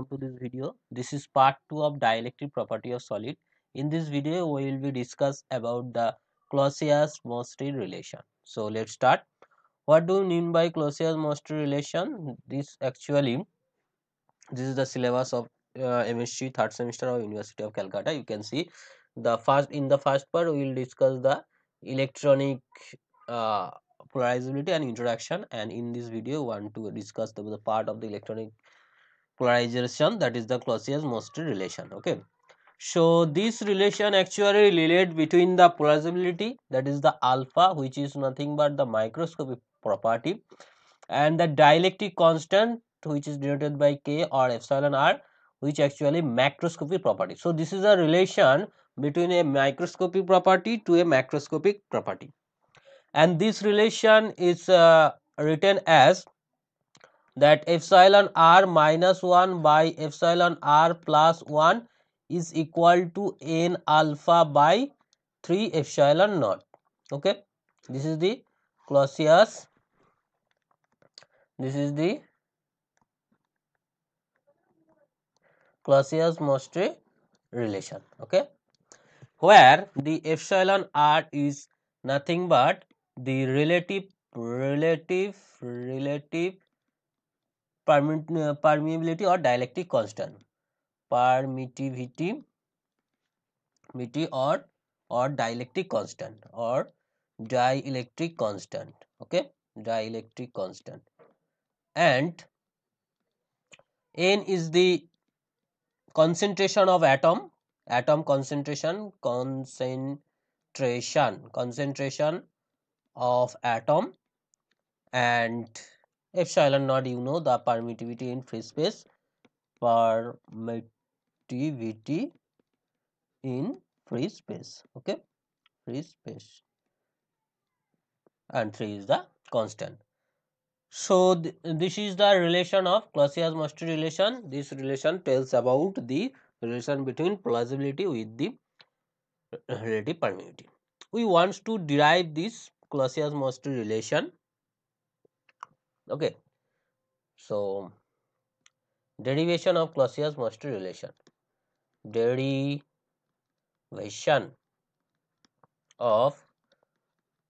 welcome to this video this is part 2 of dielectric property of solid in this video we will be discuss about the clausius mostly relation so let's start what do you mean by clausius mostly relation this actually this is the syllabus of uh, MSc third semester of University of Calcutta you can see the first in the first part we will discuss the electronic uh, polarizability and interaction and in this video we want to discuss the, the part of the electronic polarization that is the clausius mostly relation okay so this relation actually relate between the polarizability that is the alpha which is nothing but the microscopic property and the dielectric constant which is denoted by k or epsilon r which actually macroscopic property so this is a relation between a microscopic property to a macroscopic property and this relation is uh, written as that epsilon r minus 1 by epsilon r plus 1 is equal to n alpha by 3 epsilon naught okay this is the clausius this is the clausius mostre relation okay where the epsilon r is nothing but the relative relative relative permit, uh, permeability or dielectric constant permittivity permittivity or or dielectric constant or dielectric constant okay dielectric constant and n is the concentration of atom atom concentration concentration concentration of atom and epsilon naught you know the permittivity in free space permittivity in free space okay free space and 3 is the constant so th this is the relation of Clausius-Mastri relation this relation tells about the relation between plausibility with the relative permittivity we want to derive this Clausius-Mastri relation okay so derivation of clausius mustard relation derivation of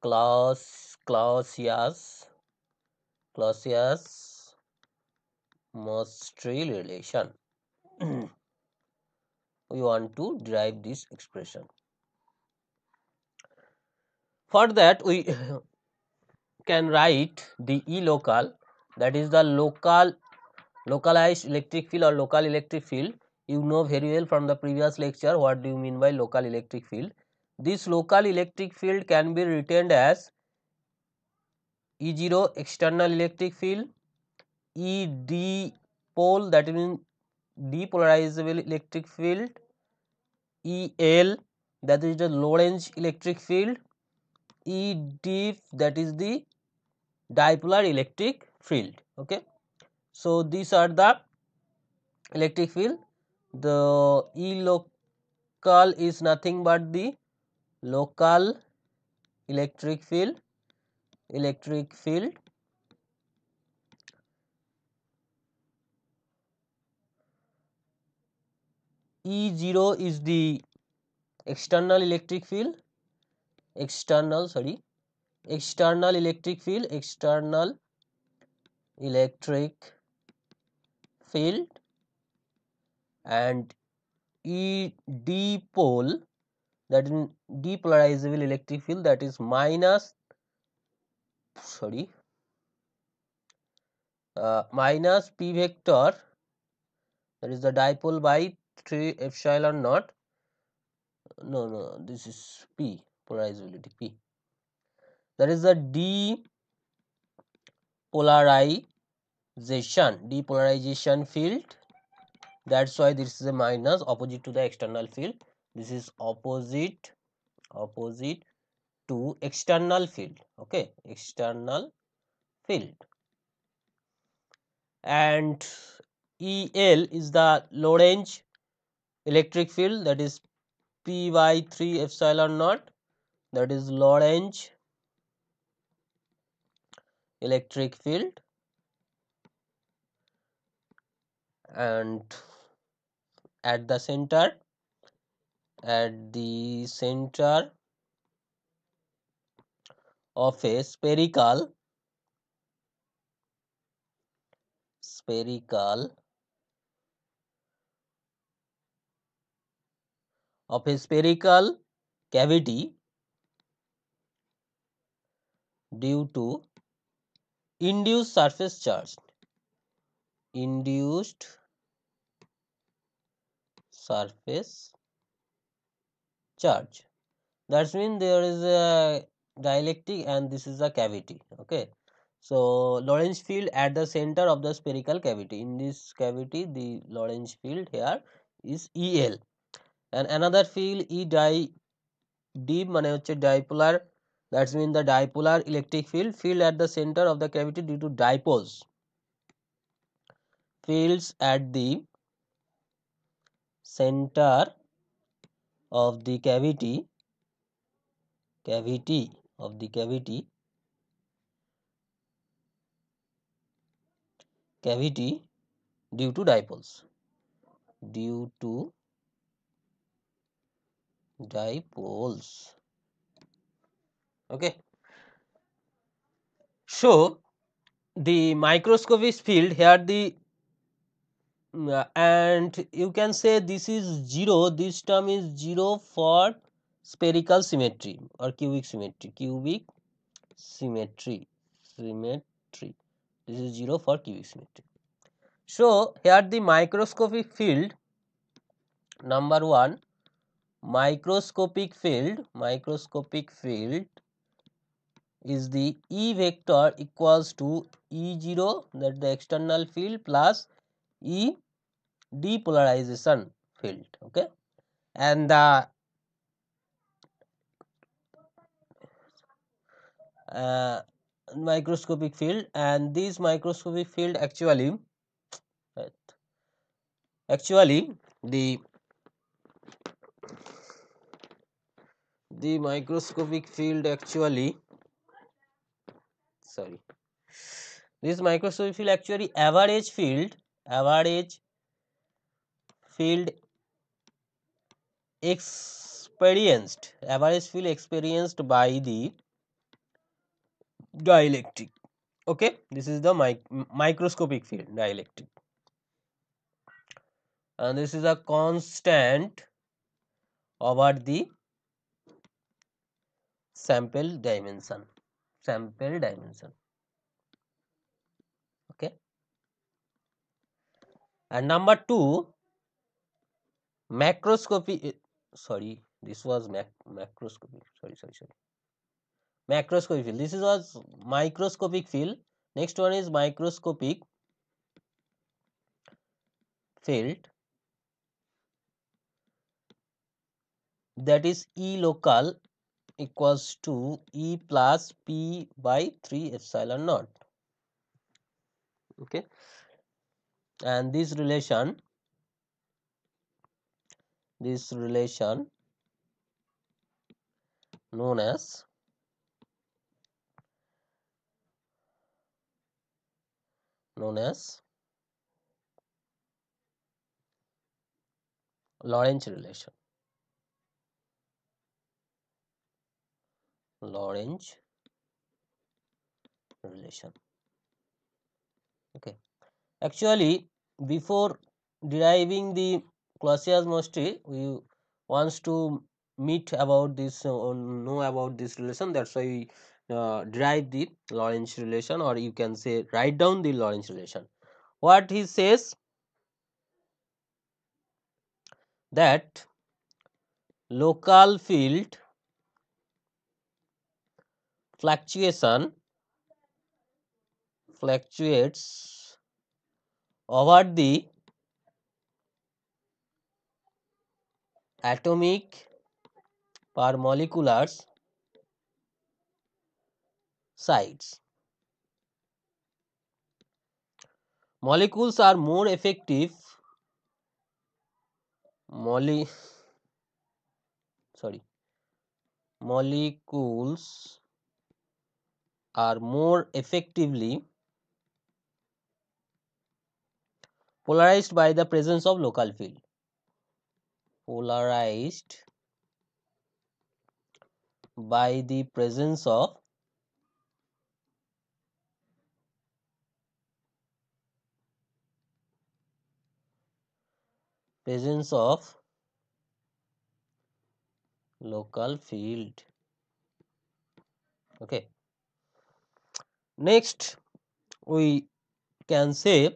clausius clausius mustard relation we want to derive this expression for that we can write the E local that is the local localized electric field or local electric field you know very well from the previous lecture what do you mean by local electric field this local electric field can be written as E0 external electric field E D pole that means depolarizable electric field EL that is the Lorentz electric field E diff that is the dipolar electric field okay so these are the electric field the e local is nothing but the local electric field electric field e0 is the external electric field external sorry external electric field external electric field and e d dipole that in depolarizable electric field that is minus sorry uh, minus p vector that is the dipole by 3 epsilon naught no no this is p polarizability p that is a depolarization depolarization field that's why this is a minus opposite to the external field this is opposite opposite to external field okay external field and el is the lorentz electric field that is Y three F 3 epsilon naught that is lorentz electric field and at the center at the center of a spherical spherical of a spherical cavity due to induced surface charge induced surface charge that means there is a dielectric and this is a cavity okay so lorentz field at the center of the spherical cavity in this cavity the lorentz field here is el and another field e di dip মানে that means the dipolar electric field field at the center of the cavity due to dipoles fields at the center of the cavity cavity of the cavity cavity due to dipoles due to dipoles okay so the microscope is filled here the mm, uh, and you can say this is 0 this term is 0 for spherical symmetry or cubic symmetry cubic symmetry symmetry this is 0 for cubic symmetry so here the microscopic field number 1 microscopic field microscopic field is the E vector equals to E0 that the external field plus E depolarization field okay and the uh, microscopic field and this microscopic field actually actually the the microscopic field actually sorry this microscopic field actually average field average field experienced average field experienced by the dielectric okay this is the mic microscopic field dielectric and this is a constant over the sample dimension sample dimension okay and number 2 macroscopy eh, sorry this was mac macroscopy sorry sorry sorry macroscopic field this is was microscopic field next one is microscopic field that is e local equals to E plus P by 3 epsilon naught. Okay. And this relation, this relation known as known as Lorentz relation. Lagrange relation okay actually before deriving the Clausius-Mostry we wants to meet about this uh, or know about this relation that's why we uh, derive the Lorentz relation or you can say write down the Lorentz relation. What he says that local field fluctuation fluctuates over the atomic per molecular sites. Molecules are more effective molly sorry molecules are more effectively polarized by the presence of local field polarized by the presence of presence of local field okay next we can say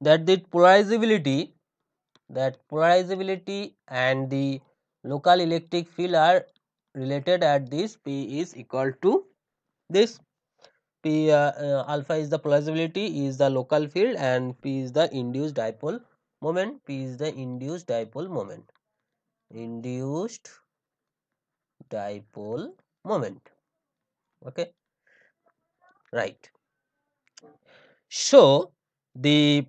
that the polarizability that polarizability and the local electric field are related at this P is equal to this P uh, uh, alpha is the polarizability is the local field and P is the induced dipole moment P is the induced dipole moment induced dipole moment okay right. So, the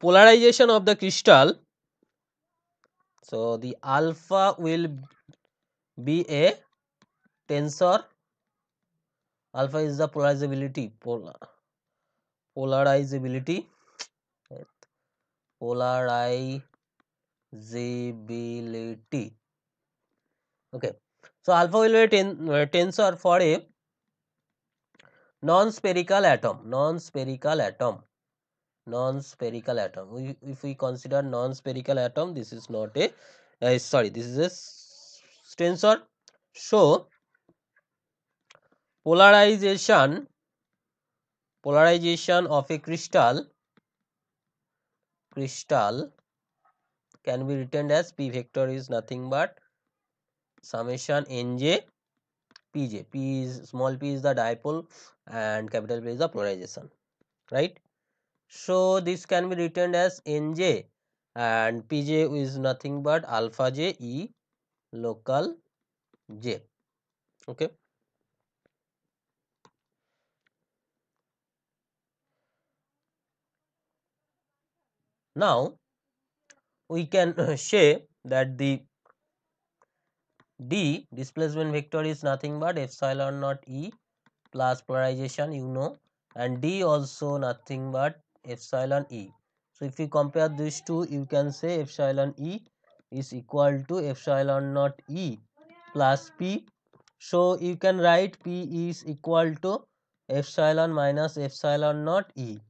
polarization of the crystal, so the alpha will be a tensor, alpha is the polarizability, polar, polarizability, polarizability, okay. So, alpha will be a ten, uh, tensor for a non-spherical atom non-spherical atom non-spherical atom we, if we consider non-spherical atom this is not a uh, sorry this is a tensor so polarization polarization of a crystal crystal can be written as p vector is nothing but summation nj pj p is small p is the dipole and capital p is the polarization right so this can be written as nj and pj is nothing but alpha j e local j okay now we can say that the D displacement vector is nothing but epsilon naught E plus polarization you know and D also nothing but epsilon E. So if you compare these two you can say epsilon E is equal to epsilon naught E plus P. So you can write P is equal to epsilon minus epsilon naught E.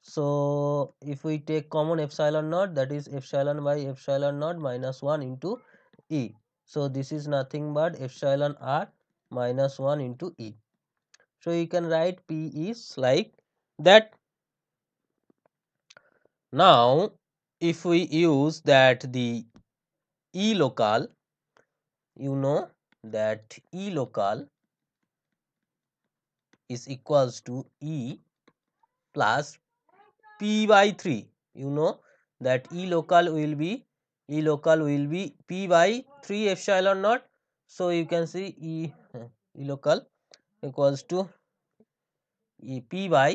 So if we take common epsilon naught that is epsilon by epsilon naught minus 1 into E. So this is nothing but epsilon r minus 1 into E. So you can write P is like that. Now if we use that the E local, you know that E local is equals to E plus P by 3. You know that E local will be E local will be P by 3 epsilon naught so you can see e, e local equals to e p by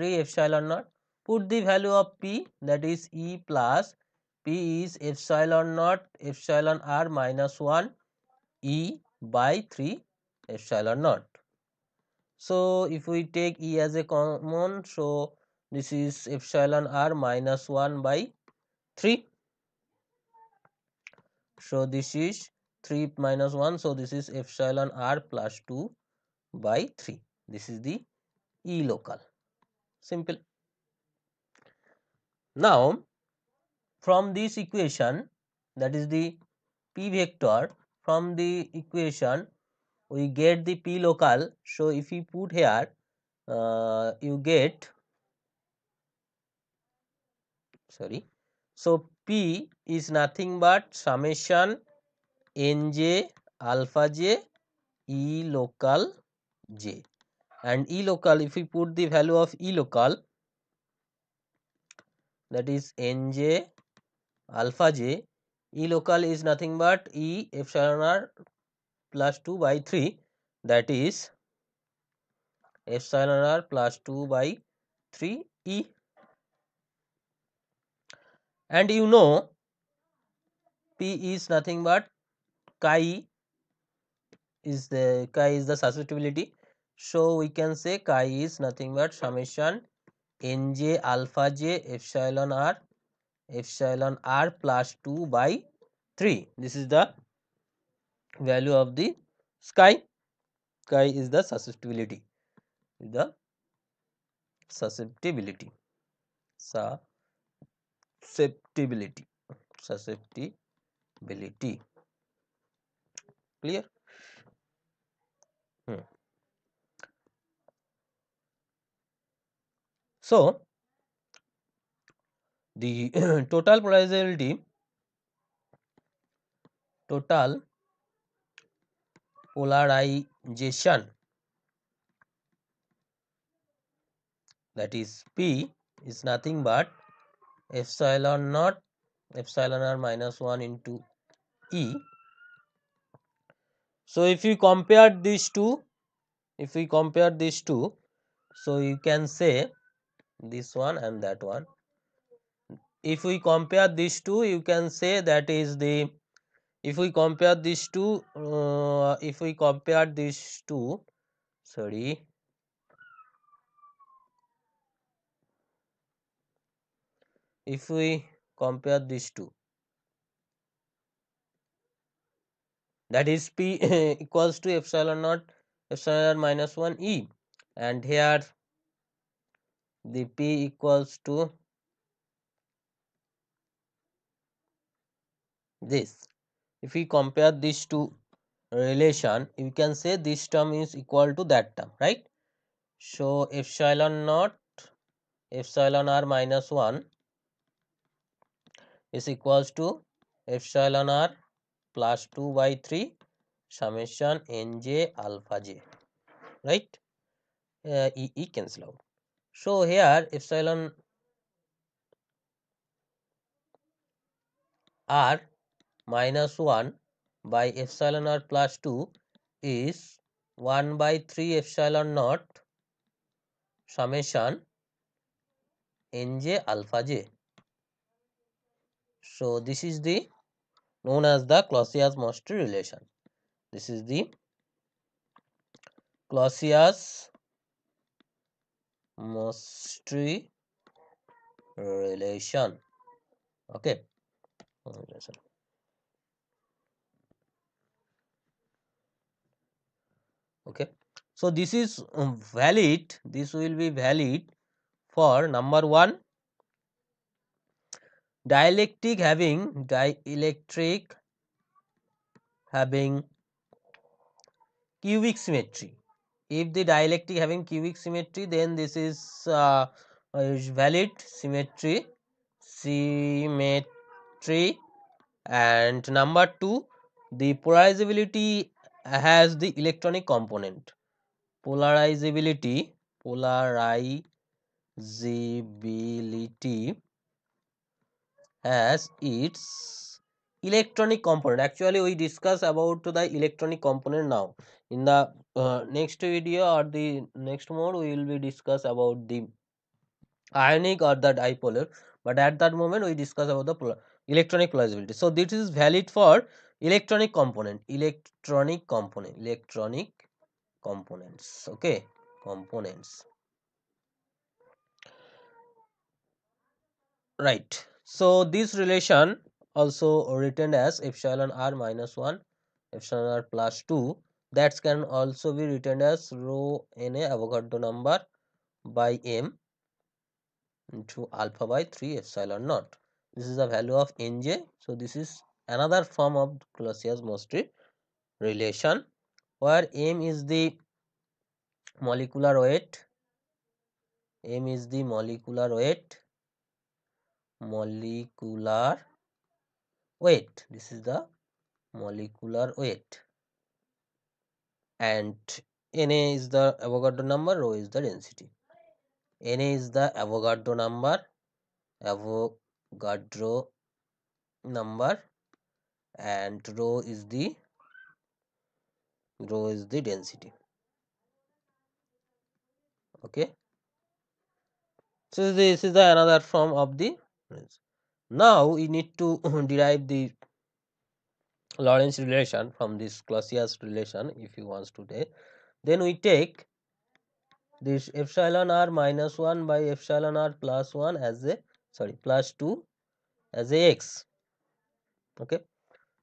3 epsilon naught put the value of p that is e plus p is epsilon naught epsilon r minus 1 e by 3 epsilon naught so if we take e as a common so this is epsilon r minus 1 by 3 so this is 3 minus 1. So this is epsilon r plus 2 by 3. This is the E local. Simple. Now from this equation that is the P vector from the equation we get the P local. So if we put here uh, you get sorry. So P is nothing but summation nj alpha j e local j and e local if we put the value of e local that is nj alpha j e local is nothing but e epsilon r plus 2 by 3 that is epsilon r plus 2 by 3 e and you know P is nothing but chi is the chi is the susceptibility. So we can say chi is nothing but summation nj alpha j epsilon r epsilon r plus 2 by 3. This is the value of the sky Chi is the susceptibility. The susceptibility. So susceptibility susceptibility clear hmm. so the total probability total polarization that is p is nothing but epsilon naught epsilon r minus 1 into e. So, if you compare these two, if we compare these two, so you can say this one and that one. If we compare these two, you can say that is the, if we compare these two, uh, if we compare these two, sorry, if we compare these two that is p equals to epsilon naught epsilon minus 1 e and here the p equals to this if we compare these two relation you can say this term is equal to that term right so epsilon naught epsilon r minus 1 is equals to epsilon R plus two by three summation N J alpha J right uh, e, e cancel out so here epsilon r minus 1 by epsilon r plus 2 is 1 by 3 epsilon naught summation nj alpha j So this is the known as the Clausius-Mostry relation. This is the Clausius-Mostry relation. Okay. Okay. So this is um, valid. This will be valid for number one dielectric having dielectric having cubic symmetry if the dielectric having cubic symmetry then this is uh, valid symmetry symmetry and number 2 the polarizability has the electronic component polarizability polarizability has its electronic component actually we discuss about the electronic component now in the uh, next video or the next mode we will be discuss about the ionic or the dipolar but at that moment we discuss about the electronic plausibility so this is valid for electronic component electronic component electronic components okay components right so this relation also written as epsilon r minus 1 epsilon r plus 2 that can also be written as rho n a Avogadro number by m into alpha by 3 epsilon naught. This is the value of nj. So this is another form of Clausius-Mostry relation where m is the molecular weight m is the molecular weight molecular weight this is the molecular weight and na is the avogadro number rho is the density na is the avogadro number avogadro number and rho is the rho is the density okay so this is the another form of the now we need to derive the Lorentz relation from this Clausius relation if you want to take. Then we take this epsilon r minus 1 by epsilon r plus 1 as a sorry plus 2 as a x. Okay.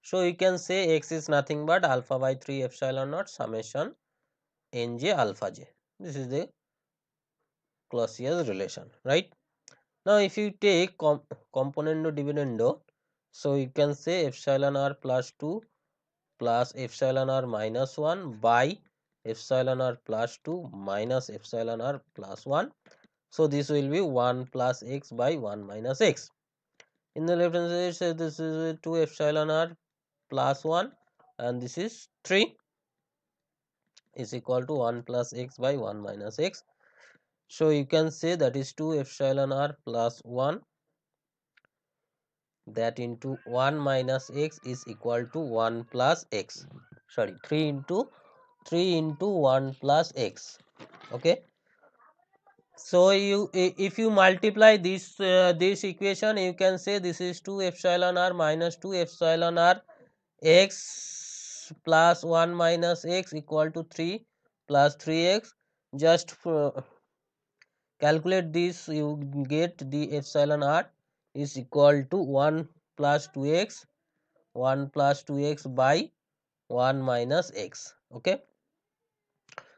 So you can say x is nothing but alpha by 3 epsilon naught summation nj alpha j. This is the Clausius relation, right? now if you take comp componendo dividendo so you can say epsilon r plus 2 plus epsilon r minus 1 by epsilon r plus 2 minus epsilon r plus 1 so this will be 1 plus x by 1 minus x in the left hand side so this is 2 epsilon r plus 1 and this is 3 is equal to 1 plus x by 1 minus x so you can say that is 2 epsilon r plus 1 that into 1 minus x is equal to 1 plus x sorry 3 into 3 into 1 plus x okay so you if you multiply this uh, this equation you can say this is 2 epsilon r minus 2 epsilon r x plus 1 minus x equal to 3 plus 3x just for, calculate this you get the epsilon r is equal to 1 plus 2x 1 plus 2x by 1 minus x okay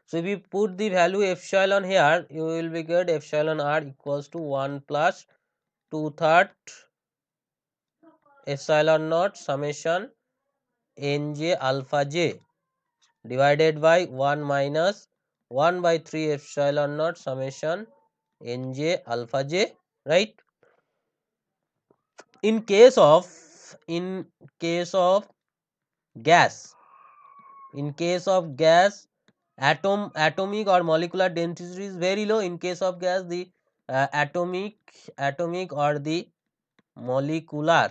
so if you put the value epsilon here you will be get epsilon r equals to 1 plus 2 third epsilon naught summation nj alpha j divided by 1 minus 1 by 3 epsilon naught summation nj alpha j right in case of in case of gas in case of gas atom atomic or molecular density is very low in case of gas the uh, atomic atomic or the molecular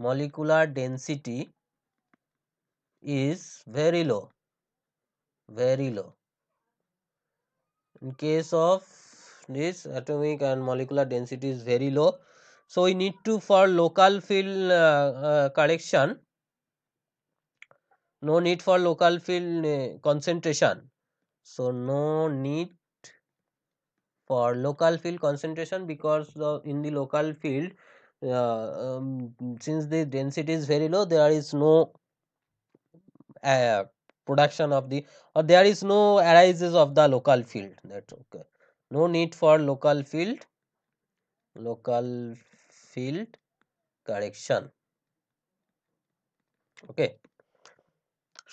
molecular density is very low very low in case of this atomic and molecular density is very low. So, we need to for local field uh, uh, correction, no need for local field uh, concentration. So, no need for local field concentration because the, in the local field, uh, um, since the density is very low, there is no uh, production of the or there is no arises of the local field. That's okay no need for local field local field correction okay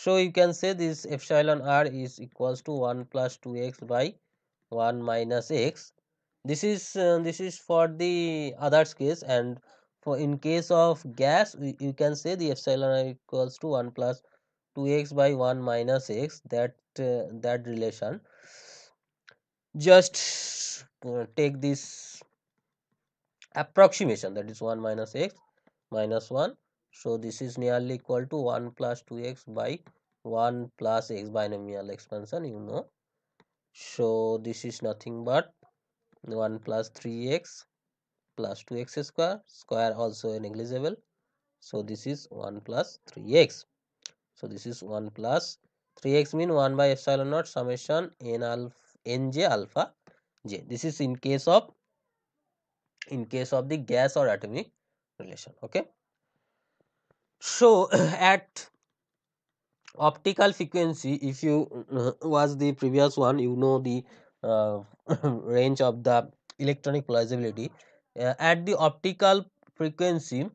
so you can say this epsilon r is equals to 1 plus 2x by 1 minus x this is uh, this is for the others case and for in case of gas we, you can say the epsilon r equals to 1 plus 2x by 1 minus x that uh, that relation just uh, take this approximation that is 1 minus x minus 1 so this is nearly equal to 1 plus 2x by 1 plus x binomial expansion you know so this is nothing but 1 plus 3x plus 2x square square also negligible so this is 1 plus 3x so this is 1 plus 3x mean 1 by epsilon naught summation n alpha nj alpha j this is in case of in case of the gas or atomic relation okay so at optical frequency if you uh, was the previous one you know the uh, range of the electronic plausibility uh, at the optical frequency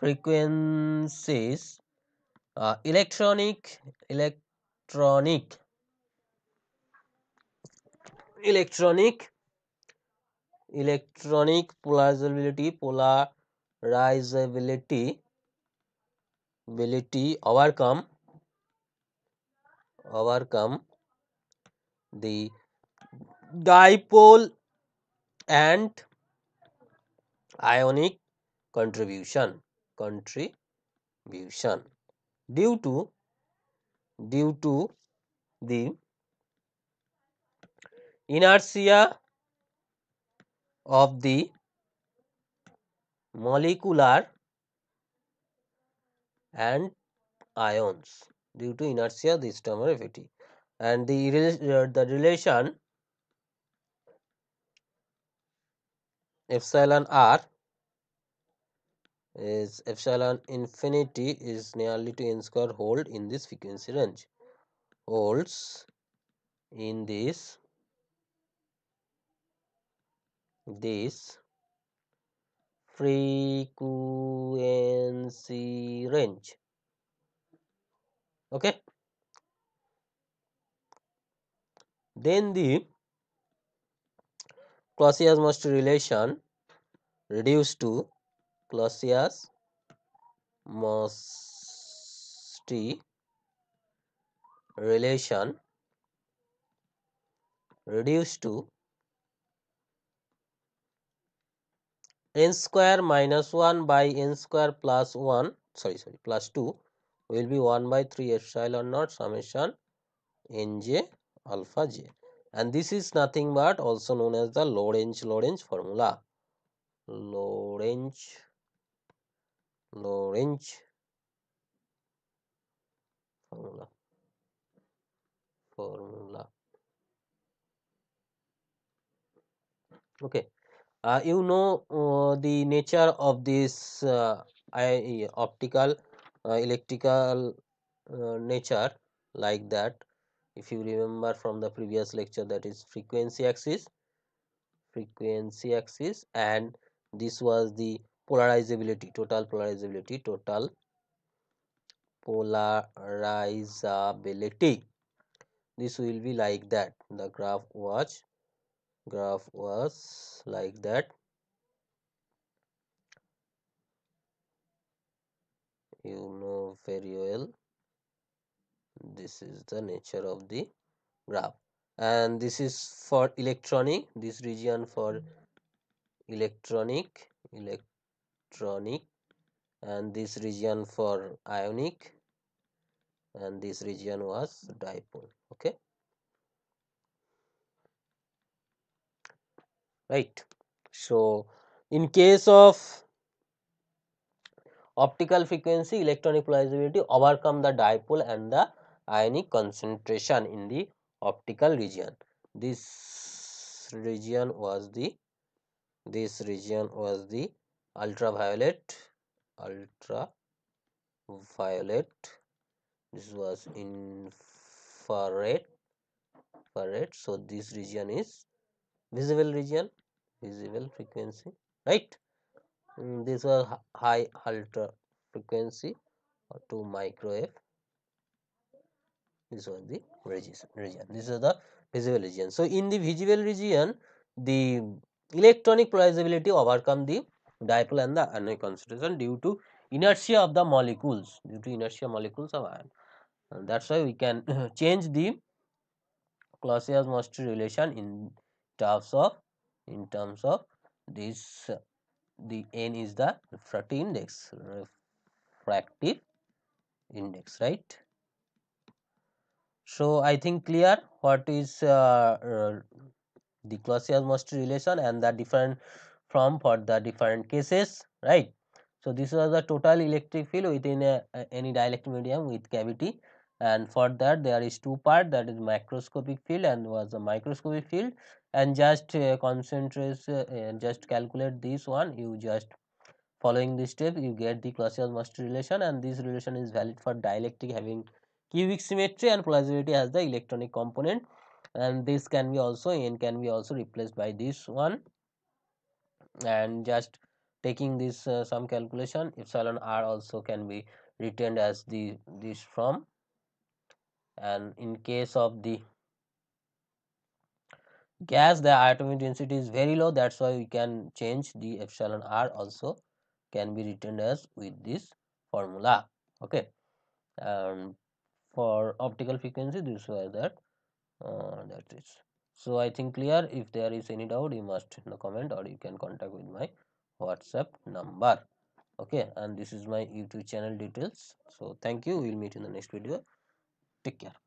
frequencies uh, electronic electronic electronic electronic polarizability polarizability बिलिटी overcome overcome the dipole and ionic contribution contribution due to due to the inertia of the molecular and ions due to inertia this term of it and the uh, the relation epsilon r is epsilon infinity is nearly to n square hold in this frequency range holds in this this frequency range okay then the clausius most relation reduced to clausius most relation reduced to n square minus 1 by n square plus 1 sorry sorry plus 2 will be 1 by 3 epsilon naught summation nj alpha j and this is nothing but also known as the Lorentz Lorentz formula Lorentz Lorentz formula formula okay uh, you know uh, the nature of this uh, I, optical uh, electrical uh, nature like that if you remember from the previous lecture that is frequency axis frequency axis and this was the polarizability total polarizability total polarizability this will be like that the graph was graph was like that you know very well this is the nature of the graph and this is for electronic this region for electronic electronic and this region for ionic and this region was dipole okay right so in case of optical frequency electronic polarizability overcome the dipole and the ionic concentration in the optical region this region was the this region was the ultraviolet ultraviolet this was infrared infrared so this region is visible region visible frequency right mm, was high ultra frequency or to microwave this was the region this is the visible region so in the visible region the electronic polarizability overcome the dipole and the anion concentration due to inertia of the molecules due to inertia molecules of iron and that's why we can change the clausius mostly relation in terms of in terms of this the n is the refractive index refractive index right so i think clear what is uh, uh, the Clausius-Mostry relation and the different from for the different cases right so this was the total electric field within a, a, any dielectric medium with cavity and for that there is two part that is macroscopic field and was the microscopic field and just uh, concentrate uh, and just calculate this one you just following this step you get the Clausius-Master relation and this relation is valid for dielectric having cubic symmetry and plausibility as the electronic component and this can be also n can be also replaced by this one and just taking this uh, some calculation epsilon r also can be retained as the this from and in case of the Gas, the atomic density is very low that's why we can change the epsilon r also can be written as with this formula okay and for optical frequency this was that uh, that is so i think clear if there is any doubt you must comment or you can contact with my whatsapp number okay and this is my youtube channel details so thank you we'll meet in the next video take care